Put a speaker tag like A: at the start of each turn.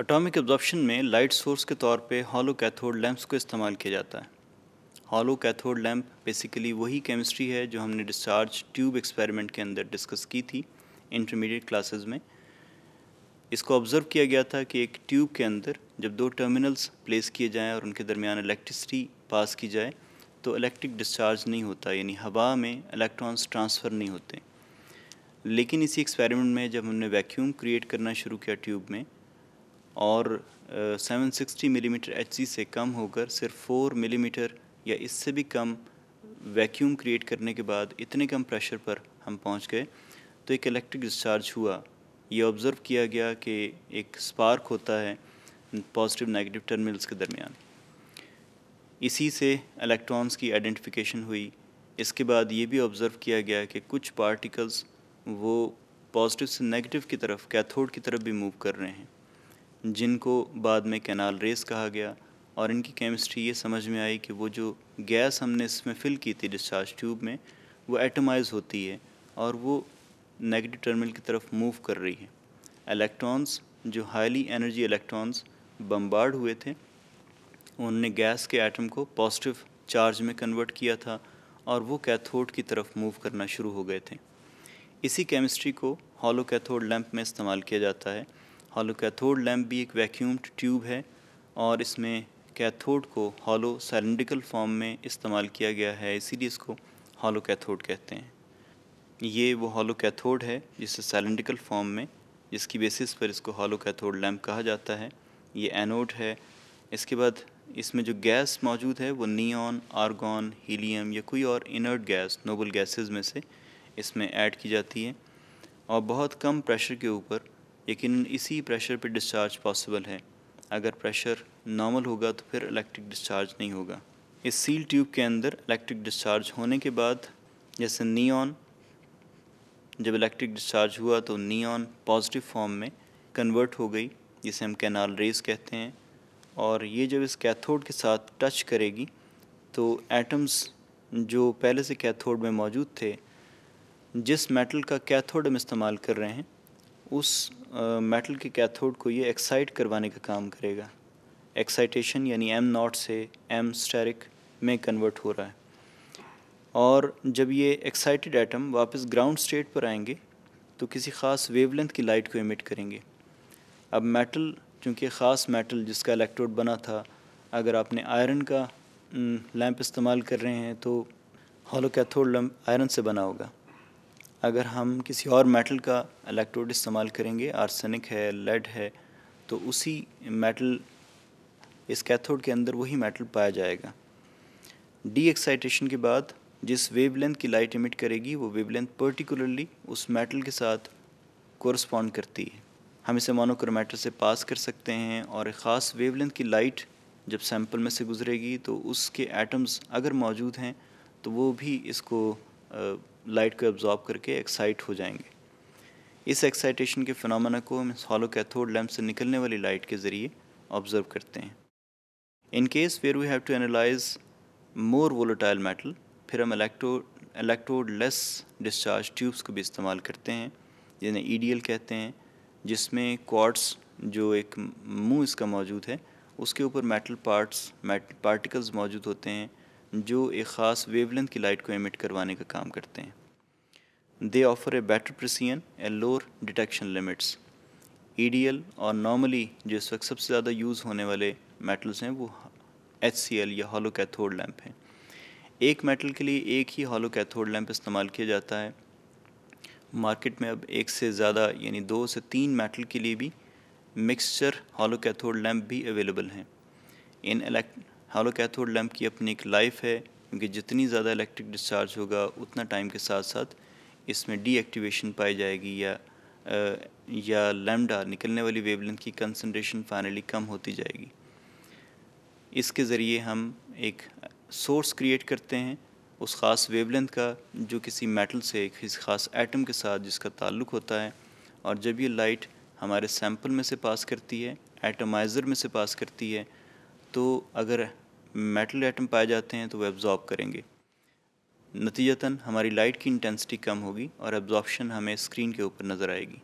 A: atomic absorption में light source के तौर पे हॉलो कैथोड लैंप्स को इस्तेमाल किया जाता है हॉलो कैथोड लैंप बेसिकली वही केमिस्ट्री है जो हमने डिस्चार्ज ट्यूब एक्सपेरिमेंट के अंदर डिस्कस की थी इंटरमीडिएट क्लासेस में इसको ऑब्ज़र्व किया गया था कि एक ट्यूब के अंदर जब दो टर्मिनल्स प्लेस किए जाएं और उनके दरमियान इलेक्ट्रिसिटी पास की जाए तो इलेक्ट्रिक डिस्चार्ज नहीं होता यानी हवा में इलेक्ट्रॉन्स ट्रांसफ़र नहीं होते लेकिन इसी एक्सपेरिमेंट में जब हमने वैक्यूम क्रिएट करना शुरू किया ट्यूब में और सेवन सिक्सटी मिलीमीटर एच से कम होकर सिर्फ फोर मिलीमीटर या इससे भी कम वैक्यूम क्रिएट करने के बाद इतने कम प्रेशर पर हम पहुंच गए तो एक इलेक्ट्रिक डिस्चार्ज हुआ ये ऑब्ज़र्व किया गया कि एक स्पार्क होता है पॉजिटिव नेगेटिव टर्मिनल्स के दरमियान इसी से इलेक्ट्रॉन्स की आइडेंटिफिकेशन हुई इसके बाद ये भी ऑब्ज़र्व किया गया कि कुछ पार्टिकल्स वो पॉजिटिव से नेगेटिव की तरफ कैथोड की तरफ भी मूव कर रहे हैं जिनको बाद में कैनाल रेस कहा गया और इनकी केमिस्ट्री ये समझ में आई कि वो जो गैस हमने इसमें फिल की थी डिस्चार्ज ट्यूब में वो एटमाइज़ होती है और वो नेगेटिव टर्मिनल की तरफ मूव कर रही है इलेक्ट्रॉन्स जो हाईली एनर्जी इलेक्ट्रॉन्स बम्बार्ड हुए थे उन्होंने गैस के एटम को पॉजिटिव चार्ज में कन्वर्ट किया था और वो कैथोड की तरफ मूव करना शुरू हो गए थे इसी केमिस्ट्री को हॉलो कैथोड लैंप में इस्तेमाल किया जाता है हॉलो कैथोड लैम्प भी एक वैक्यूम्ड ट्यूब है और इसमें कैथोड को हॉलो सैलेंडिकल फॉर्म में इस्तेमाल किया गया है इसीलिए इसको हॉलो कैथोड कहते हैं ये वो हॉलो कैथोड है जिसे सैलेंडिकल फॉर्म में जिसकी बेसिस पर इसको हॉलो कैथोड लैम्प कहा जाता है ये एनोड है इसके बाद इसमें जो गैस मौजूद है वो नियॉन आर्गन हीलियम या कोई और इनर्ट गैस नोबल गैसेस में से इसमें ऐड की जाती है और बहुत कम प्रेशर के ऊपर लेकिन इसी प्रेशर पे डिस्चार्ज पॉसिबल है अगर प्रेशर नॉर्मल होगा तो फिर इलेक्ट्रिक डिस्चार्ज नहीं होगा इस सील ट्यूब के अंदर इलेक्ट्रिक डिस्चार्ज होने के बाद जैसे नी जब इलेक्ट्रिक डिस्चार्ज हुआ तो नी पॉजिटिव फॉर्म में कन्वर्ट हो गई जिसे हम कैनाल रेज कहते हैं और ये जब इस कैथोड के साथ टच करेगी तो एटम्स जो पहले से कैथोड में मौजूद थे जिस मेटल का कैथोड हम इस्तेमाल कर रहे हैं उस मेटल के कैथोड को ये एक्साइट करवाने का काम करेगा एक्साइटेशन यानी एम नॉट से एम स्टेरिक में कन्वर्ट हो रहा है और जब ये एक्साइटेड एटम वापस ग्राउंड स्टेट पर आएंगे तो किसी ख़ास वेवलेंथ की लाइट को इमिट करेंगे अब मेटल चूँकि ख़ास मेटल जिसका इलेक्ट्रोड बना था अगर आपने आयरन का लैंप इस्तेमाल कर रहे हैं तो हॉलो कैथोड लैम्प आयरन से बना होगा अगर हम किसी और मेटल का इलेक्ट्रोड इस्तेमाल करेंगे आर्सेनिक है लेड है तो उसी मेटल इस कैथोड के अंदर वही मेटल पाया जाएगा डी एक्साइटेशन के बाद जिस वेवलेंथ की लाइट इमिट करेगी वो वेवलेंथ पर्टिकुलरली उस मेटल के साथ कोरस्पॉन्ड करती है हम इसे मोनोक्रोमेटर से पास कर सकते हैं और एक ख़ास वेवलेंथ की लाइट जब सैंपल में से गुजरेगी तो उसके एटम्स अगर मौजूद हैं तो वो भी इसको लाइट को एब्जॉर्ब करके एक्साइट हो जाएंगे इस एक्साइटेशन के फिनोमेना को हम हॉलो कैथोड लैम्प से निकलने वाली लाइट के ज़रिए ऑब्जर्व करते हैं in case where we have to analyse more volatile metal फिर हम electro electrodeless discharge tubes को भी इस्तेमाल करते हैं जिन्हें ई e कहते हैं जिसमें क्वार्ट्स जो एक मुंह इसका मौजूद है उसके ऊपर मेटल पार्ट्स मेटल पार्टिकल्स मौजूद होते हैं जो एक ख़ास वेवलेंथ की लाइट को एमिट करवाने का काम करते हैं they offer a better precision a lower detection limits ई और नॉर्मली जो इस वक्त सबसे ज़्यादा यूज़ होने वाले मेटल्स हैं वो एच सी एल या हॉलो कैथोड लैम्प हैं एक मेटल के लिए एक ही हॉलो कैथोड लैम्प इस्तेमाल किया जाता है मार्केट में अब एक से ज़्यादा यानी दो से तीन मेटल के लिए भी मिक्सचर हॉलो कैथोड लैम्प भी अवेलेबल हैं इन हालो कैथोड लैम्प की अपनी एक लाइफ है क्योंकि जितनी ज़्यादा इलेक्ट्रिक डिस्चार्ज होगा उतना टाइम के साथ साथ इसमें डीएक्टिवेशन पाई जाएगी या आ, या लैम्डा निकलने वाली वेवलेंथ की कंसनट्रेशन फाइनली कम होती जाएगी इसके ज़रिए हम एक सोर्स क्रिएट करते हैं उस ख़ास वेवलेंथ का जो किसी मेटल से किसी ख़ास एटम के साथ जिसका ताल्लुक़ होता है और जब ये लाइट हमारे सैम्पल में से पास करती है एटमाइज़र में से पास करती है तो अगर मेटल एटम पाए जाते हैं तो वह एब्ज़ॉर्ब करेंगे नतीजतन हमारी लाइट की इंटेंसिटी कम होगी और एब्जॉर्बशन हमें स्क्रीन के ऊपर नज़र आएगी